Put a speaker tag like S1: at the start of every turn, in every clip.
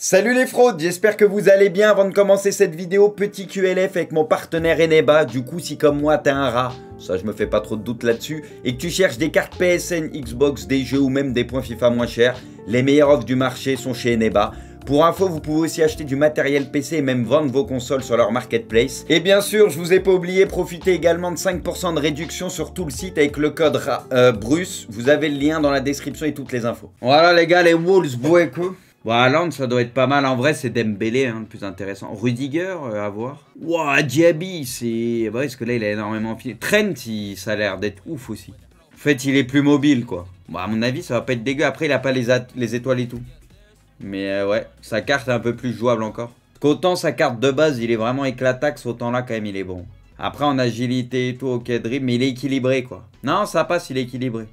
S1: Salut les fraudes, j'espère que vous allez bien. Avant de commencer cette vidéo, petit QLF avec mon partenaire Eneba. Du coup, si comme moi, t'es un rat, ça je me fais pas trop de doute là-dessus, et que tu cherches des cartes PSN, Xbox, des jeux ou même des points FIFA moins chers, les meilleures offres du marché sont chez Eneba. Pour info, vous pouvez aussi acheter du matériel PC et même vendre vos consoles sur leur marketplace. Et bien sûr, je vous ai pas oublié, profitez également de 5% de réduction sur tout le site avec le code euh, Bruce. Vous avez le lien dans la description et toutes les infos. Voilà les gars, les Wolves, quoi Bon, bah, ça doit être pas mal. En vrai, c'est Dembélé hein, le plus intéressant. Rudiger, euh, à voir. Ouah, Diaby, c'est... vrai bah parce que là, il a énormément fini. Trent, ça a l'air d'être ouf aussi. En fait, il est plus mobile, quoi. Bon, bah, à mon avis, ça va pas être dégueu. Après, il a pas les, les étoiles et tout. Mais euh, ouais, sa carte est un peu plus jouable encore. Qu'autant sa carte de base, il est vraiment éclataxe, autant là, quand même, il est bon. Après, en agilité et tout, ok, dribble, mais il est équilibré, quoi. Non, ça passe, il est équilibré.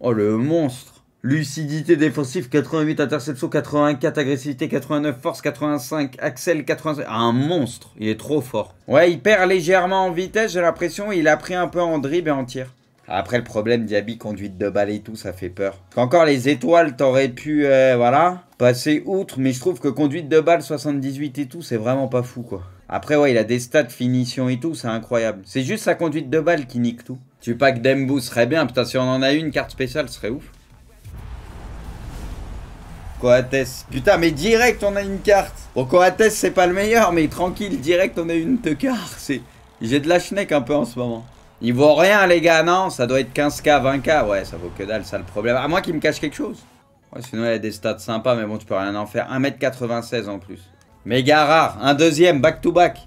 S1: Oh, le monstre Lucidité défensive, 88 interception, 84 agressivité, 89 force, 85 Axel, 85. un monstre, il est trop fort. Ouais, il perd légèrement en vitesse, j'ai l'impression, il a pris un peu en dribble et en tir. Après le problème, Diaby, conduite de balle et tout, ça fait peur. Qu'encore les étoiles, t'aurais pu, euh, voilà, passer outre, mais je trouve que conduite de balle 78 et tout, c'est vraiment pas fou, quoi. Après, ouais, il a des stats, finition et tout, c'est incroyable. C'est juste sa conduite de balle qui nique tout. Tu pas que Dembo serait bien, putain, si on en a une, carte spéciale ce serait ouf. Coates. Putain, mais direct, on a une carte. Bon, Coates, c'est pas le meilleur, mais tranquille, direct, on a une de carte. J'ai de la schneck un peu en ce moment. Il vaut rien, les gars, non Ça doit être 15k, 20k. Ouais, ça vaut que dalle, ça le problème. À moins qu'il me cache quelque chose. Ouais, sinon, il y a des stats sympas, mais bon, tu peux rien en faire. 1m96 en plus. Méga rare. Un deuxième, back-to-back.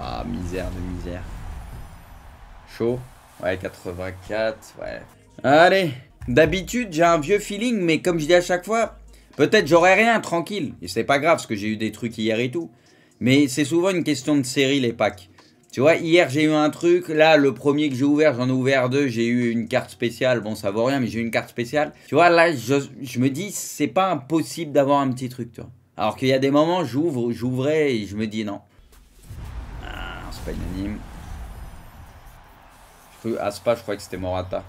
S1: Ah, misère de misère. Chaud. Ouais, 84. Ouais. Allez D'habitude, j'ai un vieux feeling, mais comme je dis à chaque fois, peut-être j'aurai rien, tranquille. Et c'est pas grave, parce que j'ai eu des trucs hier et tout. Mais c'est souvent une question de série, les packs. Tu vois, hier j'ai eu un truc, là le premier que j'ai ouvert, j'en ai ouvert deux, j'ai eu une carte spéciale, bon ça vaut rien, mais j'ai eu une carte spéciale. Tu vois, là je, me dis, c'est pas impossible d'avoir un petit truc, tu vois. Alors qu'il y a des moments, j'ouvre, j'ouvrais et je me dis non. Ah, c'est pas unanime. je crois que c'était Morata.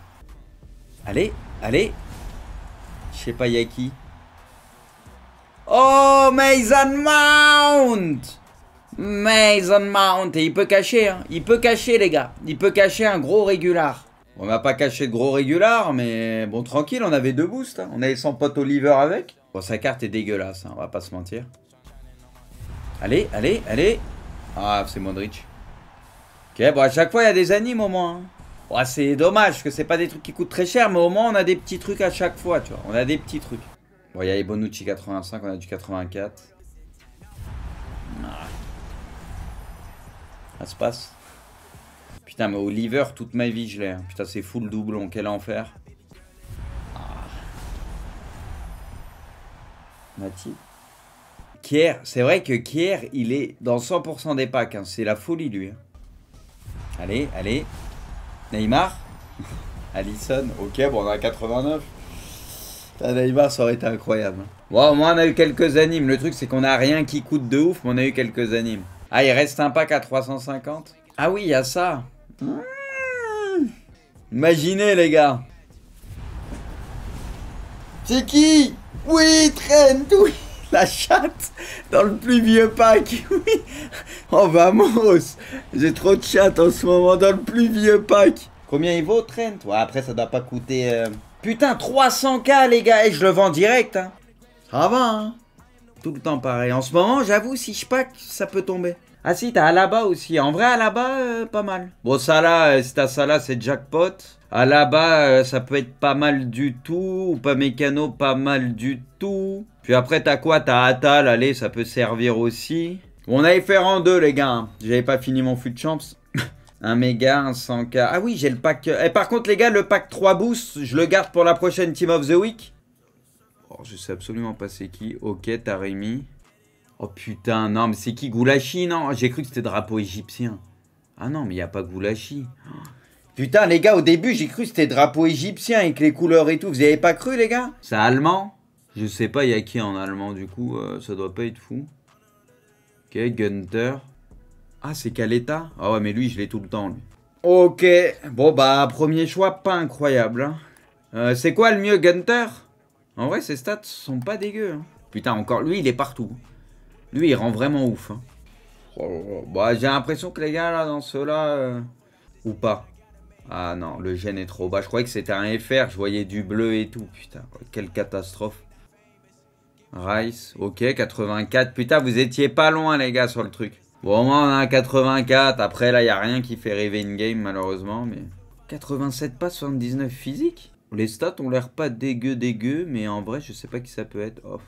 S1: Allez, allez. Je sais pas, a qui. Oh, Mason Mount Maison Mount. Et il peut cacher, hein. Il peut cacher, les gars. Il peut cacher un gros régular. On n'a pas caché de gros régular, mais bon, tranquille, on avait deux boosts. Hein. On avait son pote Oliver avec. Bon, sa carte est dégueulasse, hein, on va pas se mentir. Allez, allez, allez. Ah, c'est Modric. Ok, bon, à chaque fois, il y a des animes au moins. Hein. Ouais, c'est dommage, parce que c'est pas des trucs qui coûtent très cher, mais au moins on a des petits trucs à chaque fois, tu vois. On a des petits trucs. Bon, il y a les Bonucci 85, on a du 84. Ah. Ça se passe. Putain, mais Oliver, toute ma vie, je l'ai. Hein. Putain, c'est full doublon, quel enfer. Ah. Mathieu. Kier, c'est vrai que Kier, il est dans 100% des packs. Hein. C'est la folie, lui. Hein. Allez, allez. Neymar Allison Ok, bon, on a 89. Neymar, ça aurait été incroyable. Bon, au moins, on a eu quelques animes. Le truc, c'est qu'on a rien qui coûte de ouf, mais on a eu quelques animes. Ah, il reste un pack à 350 Ah oui, il y a ça. Hmm. Imaginez, les gars. C'est qui Oui, traîne, oui la chatte dans le plus vieux pack. Oui. Oh vamos. J'ai trop de chatte en ce moment dans le plus vieux pack. Combien il vaut Trent Ouais, après ça doit pas coûter euh, Putain, 300k les gars, et je le vends direct hein. Ça va hein. Tout le temps pareil. En ce moment, j'avoue si je pack, ça peut tomber. Ah si, t'as Alaba aussi. En vrai, Alaba, euh, pas mal. Bon, Salah, euh, si t'as Salah, c'est jackpot. Alaba, euh, ça peut être pas mal du tout. Ou pas Mécano, pas mal du tout. Puis après, t'as quoi T'as Atal, allez, ça peut servir aussi. on allait faire en deux, les gars. Hein. J'avais pas fini mon fut de champs. un méga, un 100k. Ah oui, j'ai le pack... Et euh, eh, par contre, les gars, le pack 3 boosts, je le garde pour la prochaine Team of the Week. Oh, je sais absolument pas c'est qui. Ok, t'as Rémi. Oh putain, non, mais c'est qui Goulashi, Non, j'ai cru que c'était drapeau égyptien. Ah non, mais il n'y a pas Goulashi. Putain, les gars, au début, j'ai cru que c'était drapeau égyptien avec les couleurs et tout. Vous avez pas cru, les gars C'est allemand Je sais pas, il y a qui en allemand, du coup. Euh, ça doit pas être fou. Ok, Gunther. Ah, c'est Caleta Ah ouais, mais lui, je l'ai tout le temps, lui. Ok, bon bah, premier choix, pas incroyable. Hein. Euh, c'est quoi le mieux, Gunther En vrai, ses stats sont pas dégueux. Hein. Putain, encore lui, il est partout. Lui, il rend vraiment ouf. Hein. Oh, oh, oh. Bah, j'ai l'impression que les gars, là, dans ceux-là... Euh, ou pas. Ah non, le gène est trop bas. Je croyais que c'était un FR. Je voyais du bleu et tout. Putain, quelle catastrophe. Rice, ok, 84. Putain, vous étiez pas loin, les gars, sur le truc. Bon, au moins, on a un 84. Après, là, il a rien qui fait rêver une game, malheureusement. Mais 87 pas, 79 physique. Les stats ont l'air pas dégueu, dégueu. Mais en vrai, je sais pas qui ça peut être. Off.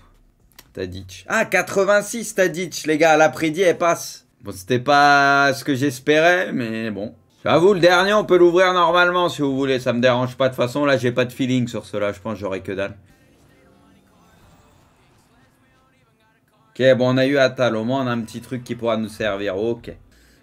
S1: Tadic. Ah, 86 Tadic, les gars, l'après-dit, elle passe. Bon, c'était pas ce que j'espérais, mais bon. J'avoue, le dernier, on peut l'ouvrir normalement si vous voulez. Ça me dérange pas. De toute façon, là, j'ai pas de feeling sur cela. Je pense que j'aurai que dalle. Ok, bon, on a eu Atal. Au moins, on a un petit truc qui pourra nous servir. Ok.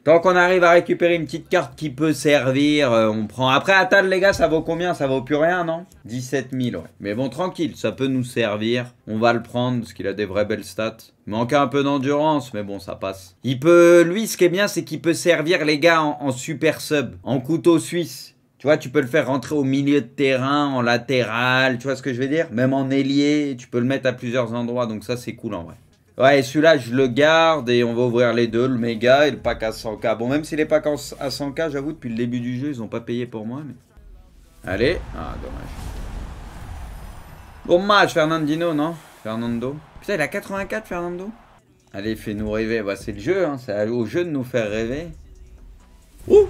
S1: Tant qu'on arrive à récupérer une petite carte qui peut servir, euh, on prend. Après, Atal, les gars, ça vaut combien Ça vaut plus rien, non 17 000, ouais. Mais bon, tranquille, ça peut nous servir. On va le prendre, parce qu'il a des vraies belles stats. manque un peu d'endurance, mais bon, ça passe. Il peut... Lui, ce qui est bien, c'est qu'il peut servir, les gars, en, en super sub, en couteau suisse. Tu vois, tu peux le faire rentrer au milieu de terrain, en latéral, tu vois ce que je veux dire Même en ailier, tu peux le mettre à plusieurs endroits, donc ça c'est cool en vrai. Ouais, celui-là, je le garde et on va ouvrir les deux, le méga et le pack à 100k. Bon, même si les packs à 100k, j'avoue, depuis le début du jeu, ils n'ont pas payé pour moi. Mais... Allez. Ah, dommage. Dommage, Fernandino, non Fernando. Putain, il a 84, Fernando. Allez, fais-nous rêver. Bah, c'est le jeu, hein. C'est au jeu de nous faire rêver. Ouh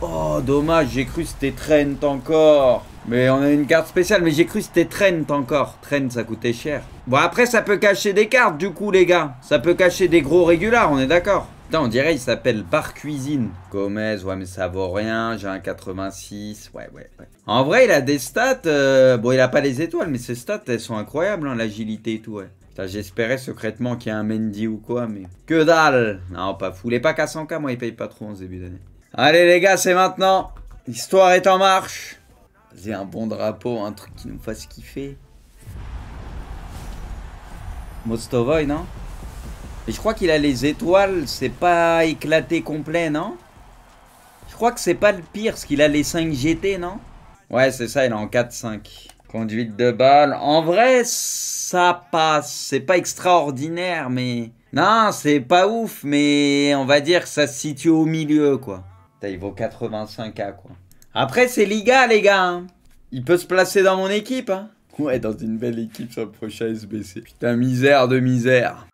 S1: Oh, dommage, j'ai cru que c'était Trent encore. Mais on a une carte spéciale, mais j'ai cru que c'était Trent encore. Trent, ça coûtait cher. Bon, après, ça peut cacher des cartes, du coup, les gars. Ça peut cacher des gros régulars, on est d'accord. Putain, on dirait il s'appelle Bar Cuisine. Gomez, ouais, mais ça vaut rien. J'ai un 86. Ouais, ouais, ouais. En vrai, il a des stats. Euh, bon, il a pas les étoiles, mais ses stats, elles sont incroyables, hein, l'agilité et tout, ouais. Putain, j'espérais secrètement qu'il y a un Mendy ou quoi, mais... Que dalle Non, pas fou. Les pas à 100k, moi, il paye pas trop en début d'année. Allez, les gars, c'est maintenant. L'histoire est en marche. Vas-y, un bon drapeau, un truc qui nous fasse kiffer. Mostovoy, non Et je crois qu'il a les étoiles, c'est pas éclaté complet, non Je crois que c'est pas le pire, ce qu'il a les 5 GT, non Ouais, c'est ça, il est en 4-5. Conduite de balle. En vrai, ça passe. C'est pas extraordinaire, mais... Non, c'est pas ouf, mais on va dire que ça se situe au milieu, quoi. il vaut 85K, quoi. Après, c'est Liga, les gars. Hein. Il peut se placer dans mon équipe. Hein. Ouais, dans une belle équipe sur le prochain SBC. Putain, misère de misère.